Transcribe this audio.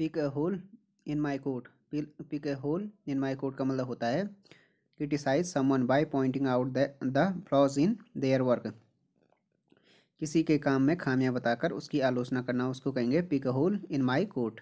pick a hole in my coat pick a hole in my coat का मतलब होता है criticise someone by pointing out the flaws in their work किसी के काम में खामियां बताकर उसकी आलोचना करना उसको कहेंगे pick a hole in my coat